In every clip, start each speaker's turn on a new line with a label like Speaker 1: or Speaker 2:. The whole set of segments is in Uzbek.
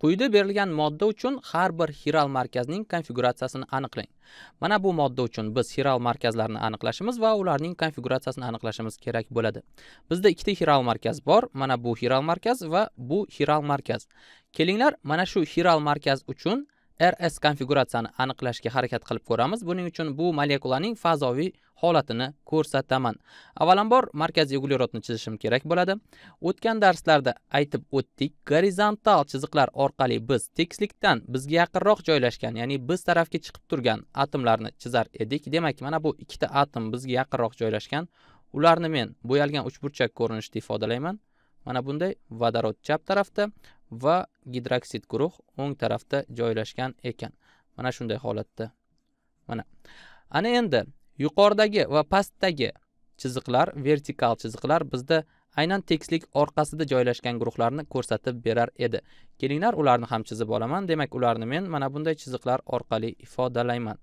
Speaker 1: quyida berilgan modda uchun har bir hiral markazning konfiguratsiyasini aniqlang mana bu modda uchun biz hiral markazlarni aniqlashimiz va ularning konfiguratsiyasini aniqlashimiz kerak bo'ladi bizda ikkita hiral markaz bor mana bu hiral markaz va bu hiral markaz kelinglar mana shu hiral markaz uchun rs konfiguratsiyani aniqlashga harakat qilib ko'ramiz buning uchun bu molekulaning fazoviy holatini ko'rsataman avvalambor markaziy uglerodni chizishim kerak bo'ladi o'tgan darslarda aytib o'tdik gorizontal chiziqlar orqali biz tekislikdan bizga yaqinroq joylashgan ya'ni biz tarafga chiqib turgan atomlarni chizar edik demak mana bu ikkita atom bizga yaqinroq joylashgan ularni men bo'yalgan uchburchak ko'rinishda ifodalayman mana bunday vodorod chap tarafda va gidroksid guruh o'ng tarafda joylashgan ekan mana shunday holatda mana ana endi yuqoridagi va pastdagi chiziqlar vertikal chiziqlar bizda aynan tekislik orqasida joylashgan guruhlarni ko'rsatib berar edi kelinglar ularni ham chizib olaman demak ularni men mana bunday chiziqlar orqali ifodalayman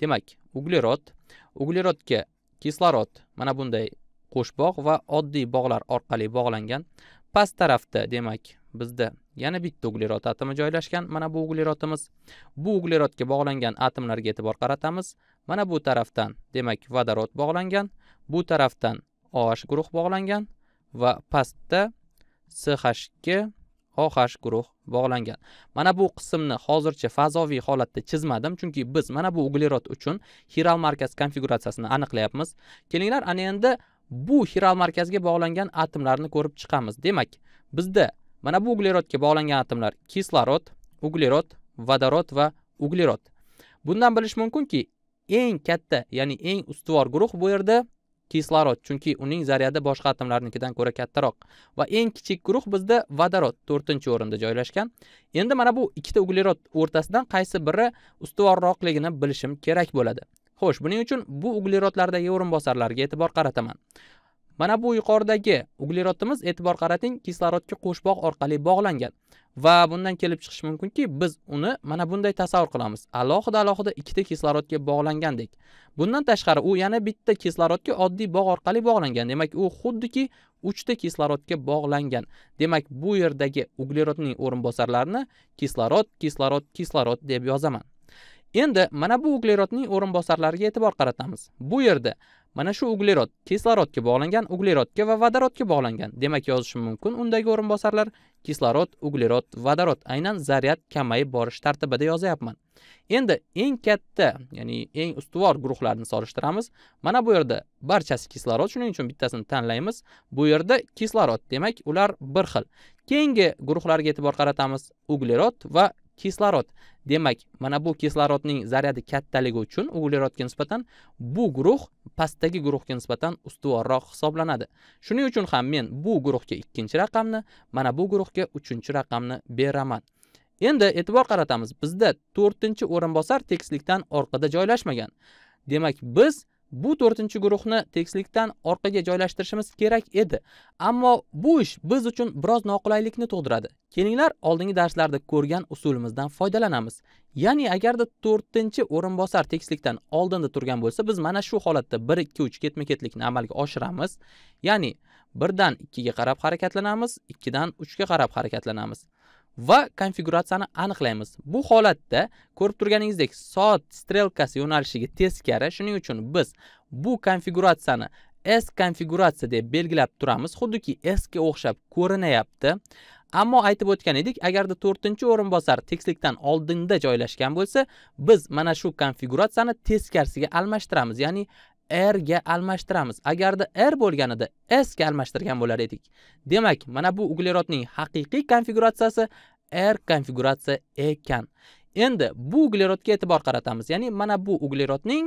Speaker 1: demak uglerod uglerodga kislorod mana bunday qo'shbog' va oddiy bog'lar orqali bog'langan past tarafda demak bizda yana bitta uglerod atomi joylashgan mana bu uglerodimiz bu uglerodga bog'langan atomlarga e'tibor qaratamiz mana bu tarafdan demak vodorod bog'langan bu tarafdan oh guruh bog'langan va pastda ch2 OH guruh bog'langan. Mana bu qismni hozircha fazoviy holatda chizmadim, chunki biz mana bu uglerod uchun hiral markaz konfiguratsiyasini aniqlayapmiz. Kelinglar ana endi bu hiral markazga bog'langan atomlarni ko'rib chiqamiz. Demak, bizda mana bu uglerodga bog'langan atomlar kislorod uglerod vodorod va uglerod bundan bilish mumkinki eng katta ya'ni eng ustuvor guruh bu yerda kislorod chunki uning zaryadi boshqa atomlarnikidan ko'ra kattaroq va eng kichik guruh bizda vodorod to'rtinchi o'rinda joylashgan endi mana bu ikkita uglerod o'rtasidan qaysi biri ustuvorroqligini bilishim kerak bo'ladi xo'sh buning uchun bu uglerodlardagi o'rinbosarlarga e'tibor qarataman mana bu yuqoridagi uglerodimiz e'tibor qarating kislorodga qo'shboq orqali bog'langan va bundan kelib chiqish mumkinki biz uni mana bunday tasavvur qilamiz alohida alohida ikkita kislorodga bog'langandek bundan tashqari u yana bitta kislorodga oddiy bog' orqali bog'langan demak u xuddiki uchta kislorodga bog'langan demak bu yerdagi uglerodning o'rinbosarlarini kislorod kislorod kislorod deb yozaman endi mana bu uglerodning o'rinbosarlariga e'tibor qaratamiz bu yerda mana shu uglerod kislorodga bog'langan uglerodga va vodorodga bog'langan demak yozishim mumkin undagi o'rinbosarlar kislorod uglerod vodorod aynan zaryad kamayib borish tartibida yozyapman endi eng katta ya'ni eng ustuvor guruhlarni solishtiramiz mana bu yerda barchasi kislorod shuning uchun bittasini tanlaymiz bu yerda kislorod demak ular bir xil keyingi guruhlarga e'tibor qaratamiz uglerod va kislorod demak mana bu kislorodning zaryadi kattaligi uchun uglerodga nisbatan bu guruh pastdagi guruhga nisbatan ustuvorroq hisoblanadi shuning uchun ham men bu guruhga ikkinchi raqamni mana bu guruhga uchinchi raqamni beraman endi e'tibor qaratamiz bizda to'rtinchi o'rinbosar tekislikdan orqada joylashmagan demak biz bu to'rtinchi guruhni tekislikdan orqaga joylashtirishimiz kerak edi ammo bu ish biz uchun biroz noqulaylikni tug'diradi kelinglar oldingi darslarda ko'rgan usulimizdan foydalanamiz ya'ni agarda to'rtinchi o'rinbosar tekislikdan oldinda turgan bo'lsa biz mana shu holatda bir ikki uch ketma ketlikni amalga oshiramiz ya'ni birdan ikkiga qarab harakatlanamiz ikkidan uchga qarab harakatlanamiz va konfiguratsiyani aniqlaymiz bu holatda ko'rib turganingizdek soat strelkasi yo'nalishiga teskari shuning uchun biz bu konfiguratsiyani s konfiguratsiya deb belgilab turamiz xuddiki s ga o'xshab ko'rinayapti ammo aytib o'tgan edik agarda to'rtinchi o'rinbosar tekislikdan oldinda joylashgan bo'lsa biz mana shu konfiguratsiyani teskarisiga almashtiramiz ya'ni r ga almashtiramiz agarda r bo'lganida s ga almashtirgan bo'lar edik demak mana bu uglerodning haqiqiy konfiguratsiyasi r konfiguratsiya ekan endi bu uglerodga e'tibor qaratamiz ya'ni mana bu uglerodning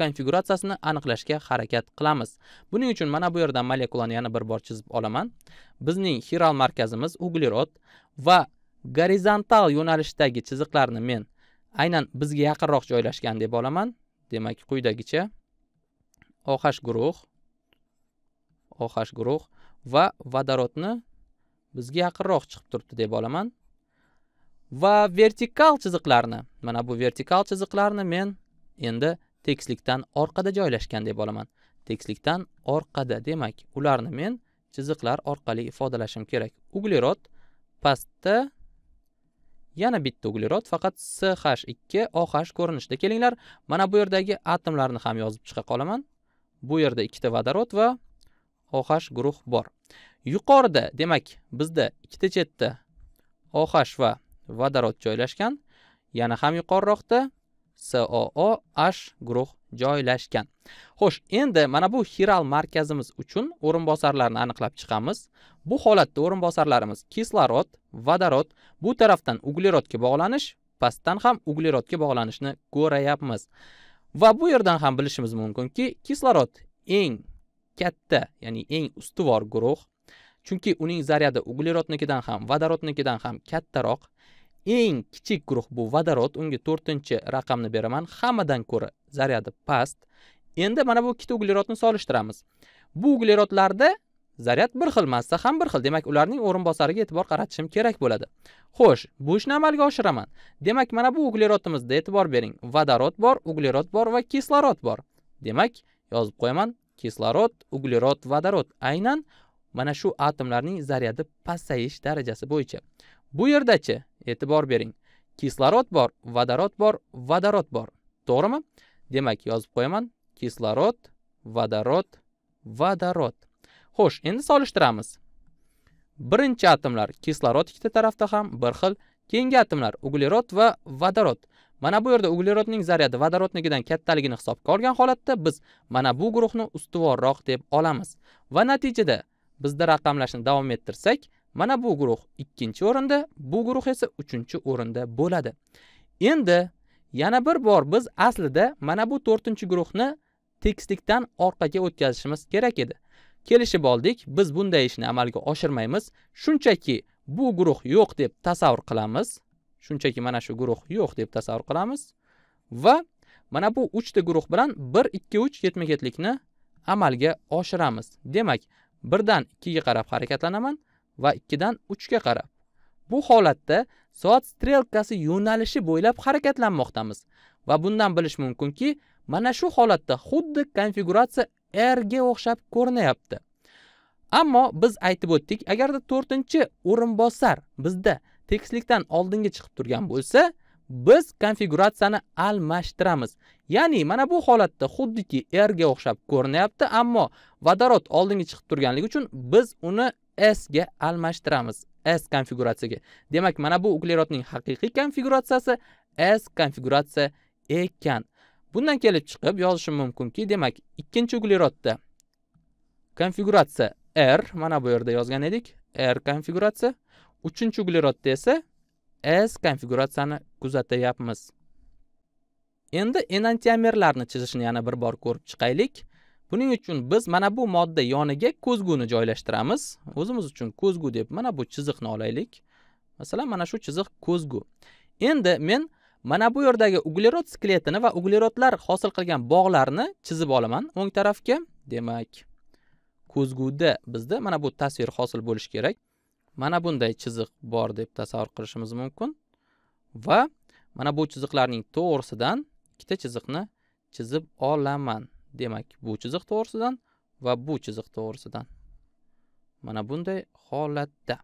Speaker 1: konfiguratsiyasini aniqlashga harakat qilamiz buning uchun mana bu yerdan molekulani yana bir bor chizib olaman bizning xiral markazimiz uglerod va gorizontal yo'nalishdagi chiziqlarni men aynan bizga yaqinroq joylashgan deb olaman demak quyidagicha OH guruh OH guruh va vodorodni bizga yaqinroq chiqib turibdi deb olaman va vertikal chiziqlarni mana bu vertikal chiziqlarni men endi tekislikdan orqada joylashgan deb olaman tekislikdan orqada demak ularni men chiziqlar orqali ifodalashim kerak uglerod pastda yana bitta uglerod faqat ch ikki oh ko'rinishda kelinglar mana bu yerdagi atomlarni ham yozib chiqa qolaman bu yerda ikkita vodorod va OH guruh bor yuqorida demak bizda ikkita chetda OH va vodorod joylashgan yana ham yuqoriroqda COOH guruh joylashgan xo'sh endi mana bu xiral markazimiz uchun o'rinbosarlarni aniqlab chiqamiz bu holatda o'rinbosarlarimiz kislorod vodorod bu tarafdan uglerodga bog'lanish pastdan ham uglerodga bog'lanishni ko'rayapmiz Va bu yerdan ham bilishimiz mumkinki, kislorod eng katta, ya'ni eng ustuvor guruh. Chunki uning zaryadi uglerodnikidan ham, vodorodnikidan ham kattaroq. Eng kichik guruh bu vodorod, unga 4-raqamni beraman. Hammadan ko'ra zaryadi past. Endi mana bu ikkita uglerodni solishtiramiz. Bu uglerodlarda zaryad bir xil massa ham bir xil demak ularning o'rinbosariga e'tibor qaratishim kerak bo'ladi xo'sh bu ishni amalga oshiraman demak mana bu uglerodimizda e'tibor bering vodorod bor uglerod bor va kislorod bor demak yozib qo'yaman kislorod uglerod vodorod aynan mana shu atomlarning zaryadi pasayish darajasi bo'yicha bu yerdachi e'tibor bering kislorod bor vodorod bor vodorod bor to'g'rimi demak yozib qo'yaman kislorod vodorod vodorod Xo'sh, endi solishtiramiz. Birinchi atomlar kislorod ikkita tarafda ham bir xil, keyingi atomlar uglerod va vodorod. Mana bu yerda uglerodning zaryadi vodorodnikidan kattaligini hisobga olgan holatda biz mana bu guruhni ustuvorroq deb olamiz. Va natijada bizda raqamlashni davom ettirsak, mana bu guruh ikkinchi o'rinda, bu guruh esa uchinchi o'rinda bo'ladi. Endi yana bir bor biz aslida mana bu 4-guruhni tekislikdan orqaga o'tkazishimiz kerak edi. kelishib oldik biz bunday ishni amalga oshirmaymiz shunchaki bu guruh yo'q deb tasavvur qilamiz shunchaki mana shu guruh yo'q deb tasavvur qilamiz va mana bu uchta guruh bilan bir ikki uch ketma ketlikni amalga oshiramiz demak birdan ikkiga qarab harakatlanaman va ikkidan uchga qarab bu holatda soat strelkasi yo'nalishi bo'ylab harakatlanmoqdamiz va bundan bilish mumkinki mana shu holatda xuddi konfiguratsiya r ga o'xshab ko'rinyapti ammo biz aytib o'tdik agarda to'rtinchi o'rinbosar bizda tekislikdan oldinga chiqib turgan bo'lsa biz konfiguratsiyani almashtiramiz ya'ni mana bu holatda xuddiki r ga o'xshab ko'rinyapti ammo vodorod oldinga chiqib turganligi uchun biz uni s ga almashtiramiz s konfiguratsiyaga demak mana bu uglerodning haqiqiy konfiguratsiyasi s konfiguratsiya ekan Bundan kelib chiqib yozishim mumkinki, demak, ikkinchi uglerodda konfiguratsiya R mana bu yerda yozgan edik, R konfiguratsiya. Uchinchi uglerodda esa S konfiguratsiyani kuzatayapmiz. Endi enantiomerlarni chizishni yana bir bor ko'rib chiqaylik. Buning uchun biz mana bu modda yoniga ko'zguni joylashtiramiz. O'zimiz uchun ko'zgu deb mana bu chiziqni olaylik. Masalan, mana shu chiziq ko'zgu. Endi men mana bu yerdagi uglerod skeletini va uglerodlar hosil qilgan bog'larni chizib olaman o'ng tarafga demak ko'zguda bizda mana bu tasvir hosil bo'lishi kerak mana bunday chiziq bor deb tasavvur qilishimiz mumkin va mana bu chiziqlarning to'g'risidan ikkita chiziqni chizib olaman demak bu chiziq to'g'risidan va bu chiziq to'g'risidan mana bunday holatda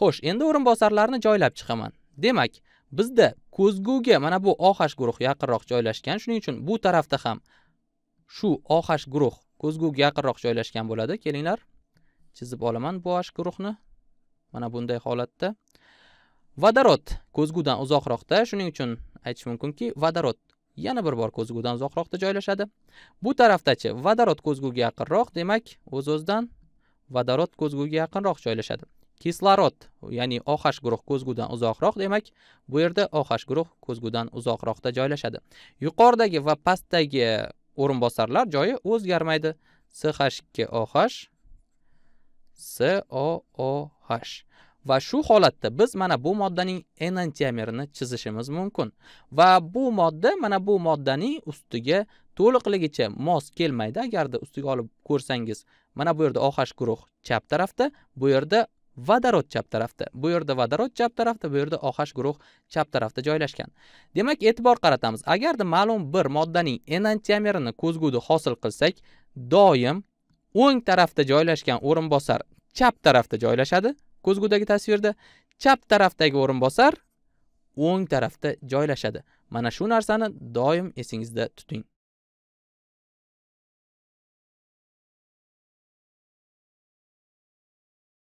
Speaker 1: xo'sh endi o'rinbosarlarni joylab chiqaman demak bizda ko'zguga mana bu ohash guruh yaqinroq joylashgan shuning uchun bu tarafda ham shu ohash guruh ko'zguga yaqinroq joylashgan bo'ladi kelinglar chizib olaman bu ohash guruhni mana bunday holatda vodorod ko'zgudan uzoqroqda shuning uchun aytish mumkinki vodorod yana bir bor ko'zgudan uzoqroqda joylashadi bu tarafdachi vodorod ko'zguga yaqinroq demak o'z o'zidan vodorod ko'zguga yaqinroq joylashadi kislorod ya'ni oqash guruh ko'zgudan uzoqroq demak bu yerda oqash guruh ko'zgudan uzoqroqda joylashadi yuqoridagi va pastdagi o'rinbosarlar joyi o'zgarmaydi s h ikki o h s o o h va shu holatda biz mana bu moddaning enantiomerini chizishimiz mumkin va bu modda mana bu moddaning ustiga to'liqligicha mos kelmaydi agarda ustiga olib ko'rsangiz mana bu yerda oh guruh chap tarafda bu yerda vodorod chap tarafda bu yerda vodorod chap tarafda bu yerda oqash guruh chap tarafda joylashgan demak e'tibor qaratamiz agarda ma'lum bir moddaning enantiomerini ko'zguda hosil qilsak doim o'ng tarafda joylashgan o'rinbosar chap tarafda joylashadi ko'zgudagi tasvirda chap tarafdagi o'rinbosar o'ng tarafda joylashadi mana shu narsani doim esingizda tuting